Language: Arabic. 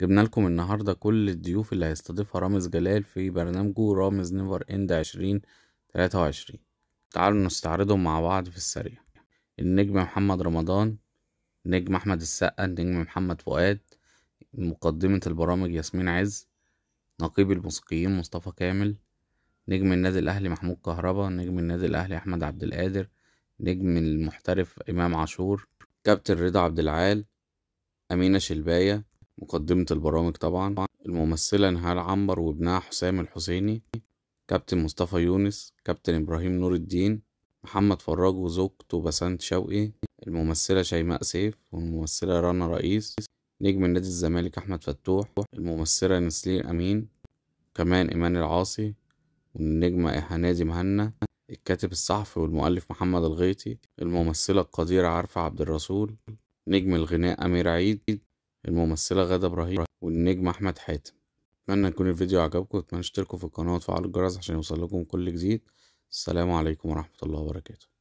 جبنا لكم النهاردة كل الضيوف اللي هيستضيفها رامز جلال في برنامجه رامز نيفر اند عشرين تلاتة وعشرين تعالوا نستعرضهم مع بعض في السريع النجم محمد رمضان نجم أحمد السقا النجم محمد فؤاد مقدمة البرامج ياسمين عز نقيب الموسيقيين مصطفى كامل نجم النادي الأهلي محمود كهربا نجم النادي الأهلي أحمد عبد القادر نجم المحترف إمام عاشور كابتن رضا عبد العال أمينة شلباية مقدمة البرامج طبعا الممثلة نهال عنبر وابنها حسام الحسيني كابتن مصطفى يونس كابتن إبراهيم نور الدين محمد فراج وزوجته بسنت شوقي الممثلة شيماء سيف والممثلة رنا رئيس نجم نادي الزمالك أحمد فتوح الممثلة نسلين أمين كمان إيمان العاصي والنجمة هنادي مهنا الكاتب الصحفي والمؤلف محمد الغيطي الممثلة القديرة عارفة عبد الرسول نجم الغناء أمير عيد الممثلة غادة إبراهيم والنجم أحمد حاتم أتمنى يكون الفيديو عجبكم أتمنى تشتركوا في القناة وتفعلوا الجرس عشان يوصل لكم كل جديد السلام عليكم ورحمة الله وبركاته